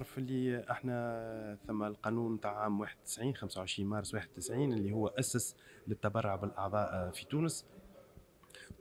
تعرف اللي احنا ثم القانون تاع عام 91 25 مارس 91 اللي هو اسس للتبرع بالاعضاء في تونس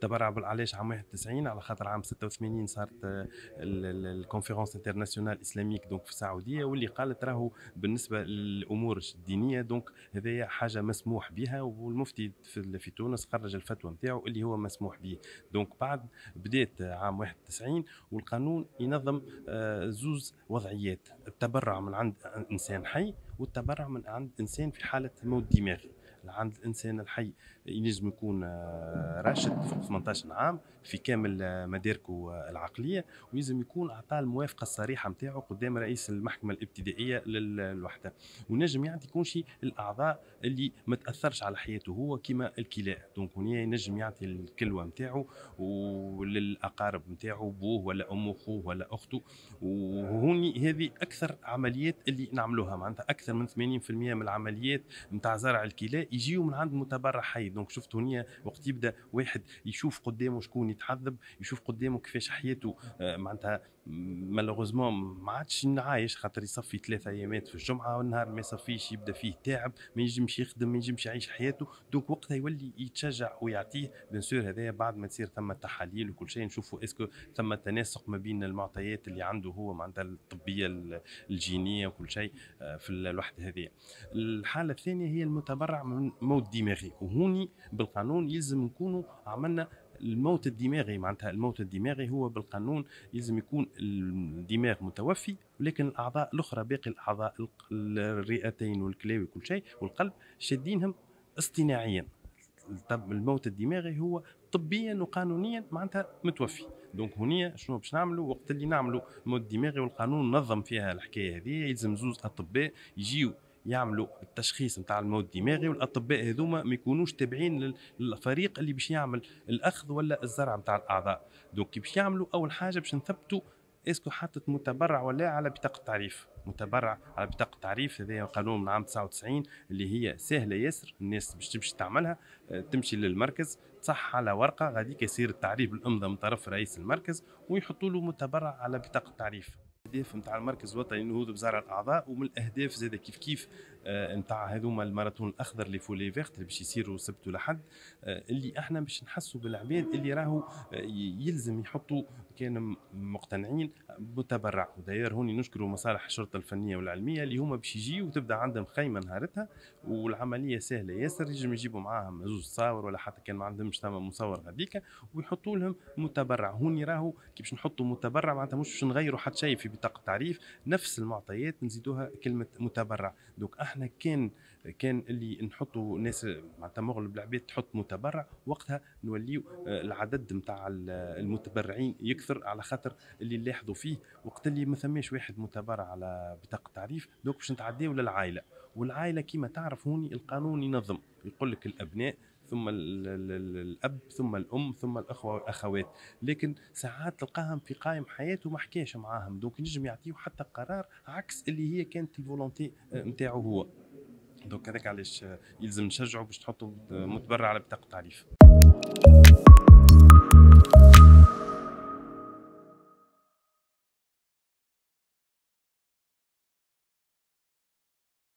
تبرع بالعلاش عام 91 على خاطر عام 86 صارت آه، الكونفرنس انترناسيونال اسلاميك دونك في السعوديه واللي قالت راهو بالنسبه للامور الدينيه دونك هذايا حاجه مسموح بها والمفتي في تونس خرج الفتوى نتاعو اللي هو مسموح به دونك بعد بدات عام 91 والقانون ينظم آه، زوز وضعيات التبرع من عند انسان حي والتبرع من عند انسان في حاله موت دماغي عند الانسان الحي ينجم يكون آه، راشد فوق 18 عام في كامل آه، مداركه آه، العقليه ويلزم يكون اعطى الموافقه الصريحه نتاعو قدام رئيس المحكمه الابتدائيه للوحده ونجم يعني يكون شي الاعضاء اللي ما تاثرش على حياته هو كما الكلاء دونك هنا ينجم يعطي الكلوه نتاعو وللاقارب نتاعو بوه ولا امه خوه ولا اخته وهوني هذه اكثر عمليات اللي نعملوها معناتها اكثر من 80% من العمليات نتاع زرع الكلاء يجيو من عند متبرع حي دونك شفت هنا وقت يبدا واحد يشوف قدامه شكون يتحذب يشوف قدامه كيفاش حياته آه، معناتها مالوغوزمون ما عادش عايش خاطر يصفي ثلاثة ايامات في الجمعه والنهار ما يصفيش يبدا فيه تعب ما ينجمش يخدم ما ينجمش يعيش حياته دونك وقتها يولي يتشجع ويعطيه بيان سور هذايا بعد ما تصير ثم تحاليل وكل شيء نشوفوا اسكو ثم تناسق ما بين المعطيات اللي عنده هو معناتها الطبيه الجينيه وكل شيء آه، في الوحده هذه الحاله الثانيه هي المتبرع من قانون موت دماغي وهوني بالقانون يلزم نكونوا عملنا الموت الدماغي معناتها الموت الدماغي هو بالقانون يلزم يكون الدماغ متوفي ولكن الاعضاء الاخرى باقي الاعضاء الرئتين والكلاوي وكل شيء والقلب شادينهم اصطناعيا الموت الدماغي هو طبيا وقانونيا معناتها متوفي دونك هونيا شنو باش نعملوا وقت اللي نعملوا موت دماغي والقانون نظم فيها الحكايه هذه يلزم زوز اطباء يجيو يعملوا التشخيص نتاع الموت الدماغي والاطباء هذوما ما يكونوش تابعين للفريق اللي باش يعمل الاخذ ولا الزرع نتاع الاعضاء دونك كي باش يعملوا اول حاجه باش نثبتوا اسكو حطت متبرع ولا على بطاقه تعريف متبرع على بطاقه تعريف هذا قانون من عام 99 اللي هي سهله ياسر الناس باش تمشي تعملها آه، تمشي للمركز تصح على ورقه غادي يصير التعريف بالامضه من طرف رئيس المركز ويحطوا له متبرع على بطاقه تعريف الاهداف نتاع المركز الوطني للنهوض بزرع الاعضاء ومن الاهداف زاد كيف كيف نتاع آه، هذوما الماراثون الاخضر لي فولي فيغت اللي باش يصيروا سبت ولحد آه، اللي احنا باش نحسوا بالعباد اللي راهو آه، يلزم يحطوا كان مقتنعين بتبرع وداير هوني نشكروا مصالح الشرطه الفنيه والعلميه اللي هما باش يجيو وتبدا عندهم خيمه نهارتها والعمليه سهله ياسر يجم يجيبوا معاهم زوج صاور ولا حتى كان ما عندهمش ثم مصور غاديكا ويحطوا لهم متبرع هوني راهو كي باش نحطوا متبرع معناتها مش باش نغيروا حتى شيء في بطاقه تعريف نفس المعطيات نزيدوها كلمه متبرع دوك احنا كان كان اللي نحطوا ناس معناتها مغلب العباد تحط متبرع وقتها نوليو آه، العدد نتاع المتبرعين يكثر على خاطر اللي نلاحظوا فيه وقت اللي ما ثماش واحد متبرع على بطاقه تعريف دوك باش نتعداو للعائله والعائله كما تعرف هوني القانون ينظم يقول لك الابناء ثم الـ الـ الـ الاب ثم الام ثم الاخوه والاخوات لكن ساعات تلقاهم في قائم حياته ما حكاش معاهم دونك نجم يعطيه حتى قرار عكس اللي هي كانت الفولونتي آه، نتاعو هو دونك هذاك علاش آه، يلزم نشجعه باش تحطه متبرع على بطاقه تعريف